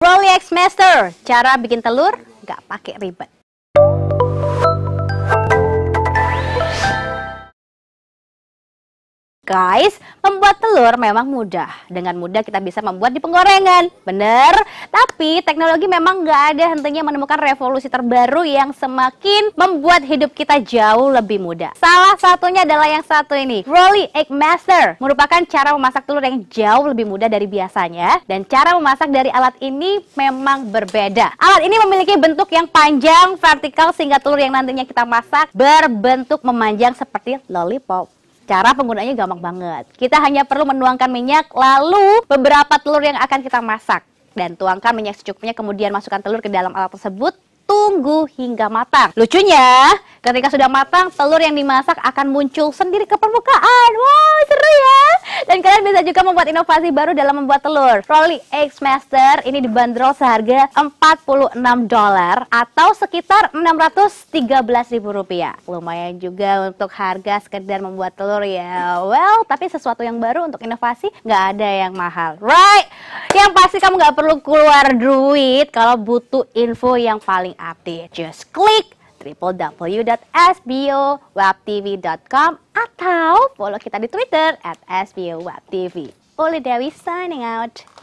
Rolex Master, cara bikin telur nggak pakai ribet. Guys, membuat telur memang mudah. Dengan mudah kita bisa membuat di penggorengan, bener? Tapi teknologi memang nggak ada hentinya menemukan revolusi terbaru yang semakin membuat hidup kita jauh lebih mudah. Salah satunya adalah yang satu ini, Rolly Egg Master. Merupakan cara memasak telur yang jauh lebih mudah dari biasanya. Dan cara memasak dari alat ini memang berbeda. Alat ini memiliki bentuk yang panjang, vertikal, sehingga telur yang nantinya kita masak berbentuk memanjang seperti lollipop. Cara penggunaannya gampang banget. Kita hanya perlu menuangkan minyak, lalu beberapa telur yang akan kita masak. Dan tuangkan minyak secukupnya, kemudian masukkan telur ke dalam alat tersebut, tunggu hingga matang. Lucunya, ketika sudah matang, telur yang dimasak akan muncul sendiri ke permukaan. Wow, seru ya! Dan kalian bisa juga membuat inovasi baru dalam membuat telur. Rolly Eggs Master ini dibanderol seharga 46 dolar atau sekitar 613 ribu rupiah. Lumayan juga untuk harga sekedar membuat telur ya. Well, tapi sesuatu yang baru untuk inovasi nggak ada yang mahal. Right? Yang pasti kamu nggak perlu keluar duit kalau butuh info yang paling update. Just klik www.sbowebtv.com atau follow kita di Twitter at sbowebtv. Uli Dewi signing out.